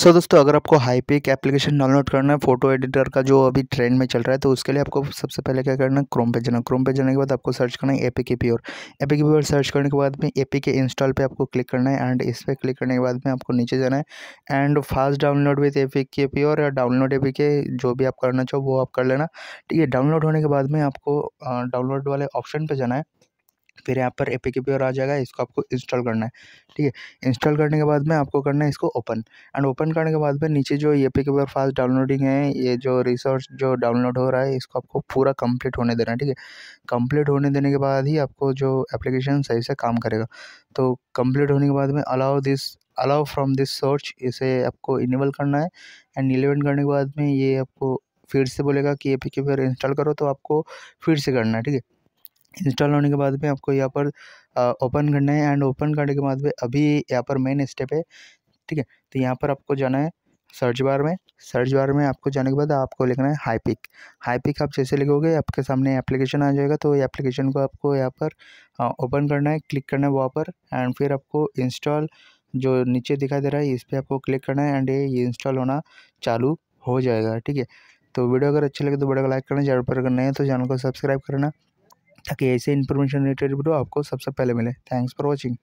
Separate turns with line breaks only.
सो so, दोस्तों अगर आपको हाई पिक एप्लीकेशन डाउनलोड करना है फोटो एडिटर का जो अभी ट्रेंड में चल रहा है तो उसके लिए आपको सबसे पहले क्या करना है क्रोम पे जाना क्रोम पे जाने के बाद आपको सर्च करना है APK Pure APK Pure search करने के बाद में एपी के इंस्टॉल पे आपको क्लिक करना है एंड इस पर क्लिक करने के बाद में आपको नीचे जाना है and fast download with APK Pure या डाउनलोड एपी के जो भी आप करना चाहो वो आप कर लेना ठीक है डाउनलोड होने के बाद में आपको डाउनलोड वाले ऑप्शन पर जाना है फिर यहाँ पर ए पी के पी और आ जाएगा इसको आपको इंस्टॉल करना है ठीक है इंस्टॉल करने के बाद में आपको करना है इसको ओपन एंड ओपन करने के बाद में नीचे जो ए पी के पी और फास्ट डाउनलोडिंग है ये जो रिसोर्स जो डाउनलोड हो रहा है इसको आपको पूरा कंप्लीट होने देना है ठीक है कंप्लीट होने देने के बाद ही आपको जो एप्लीकेशन सही से काम करेगा तो कंप्लीट होने के बाद में allow this allow from this search इसे आपको इनेबल करना है एंड इलेवन करने के बाद में ये आपको फिर से बोलेगा कि ए पी के पी और इंस्टॉल करो तो आपको फिर से करना है ठीक है इंस्टॉल होने के बाद में आपको यहाँ पर ओपन करना है एंड ओपन करने के बाद में अभी यहाँ पर मेन स्टेप है ठीक है तो यहाँ पर आपको जाना है सर्च बार में सर्च बार में आपको जाने के बाद आपको लिखना है high pick high pick up जैसे लिखोगे आपके सामने एप्लीकेशन आ जाएगा तो एप्लीकेशन को आपको यहाँ पर ओपन करना है क्लिक करना है वहाँ पर एंड फिर आपको इंस्टॉल जो नीचे दिखाई दे रहा है इस पर आपको क्लिक करना है एंड ये इंस्टॉल होना चालू हो जाएगा ठीक है तो वीडियो अगर अच्छी लगे तो वीडियो को लाइक करना जरूर पर करना है तो चैनल को सब्सक्राइब करना ताकि ऐसे इन्फॉर्मेशन रिलेटेड वीडियो आपको सबसे सब पहले मिले थैंक्स फॉर वॉचिंग